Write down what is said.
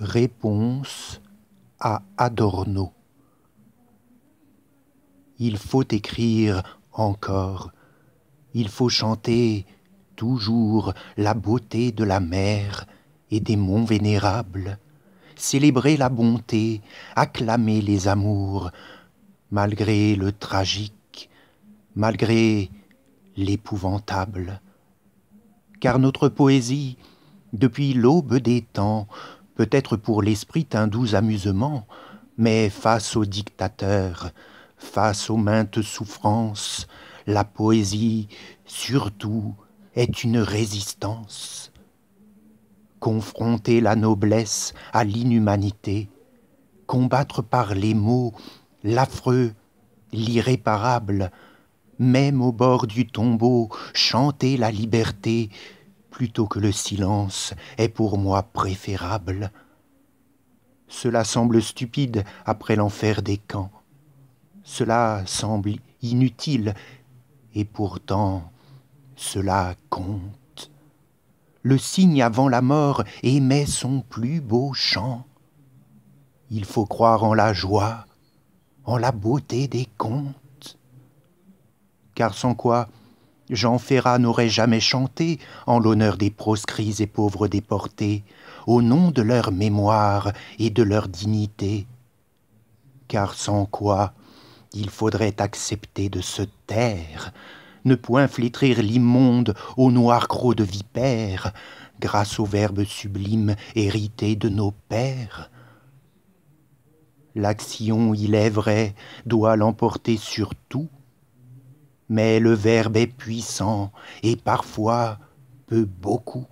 Réponse à Adorno. Il faut écrire encore, il faut chanter toujours la beauté de la mer et des monts vénérables, célébrer la bonté, acclamer les amours, malgré le tragique, malgré l'épouvantable. Car notre poésie, depuis l'aube des temps, peut-être pour l'esprit un doux amusement, mais face au dictateur, face aux maintes souffrances, la poésie, surtout, est une résistance. Confronter la noblesse à l'inhumanité, combattre par les mots l'affreux, l'irréparable, même au bord du tombeau, chanter la liberté, plutôt que le silence est pour moi préférable. Cela semble stupide après l'enfer des camps. Cela semble inutile, et pourtant cela compte. Le signe avant la mort émet son plus beau chant. Il faut croire en la joie, en la beauté des contes, car sans quoi Jean Ferrat n'aurait jamais chanté en l'honneur des proscrits et pauvres déportés, au nom de leur mémoire et de leur dignité. Car sans quoi il faudrait accepter de se taire, ne point flétrir l'immonde au noir croc de vipère, grâce au verbe sublime hérité de nos pères. L'action, il est vrai, doit l'emporter sur tout, mais le Verbe est puissant et parfois peut beaucoup.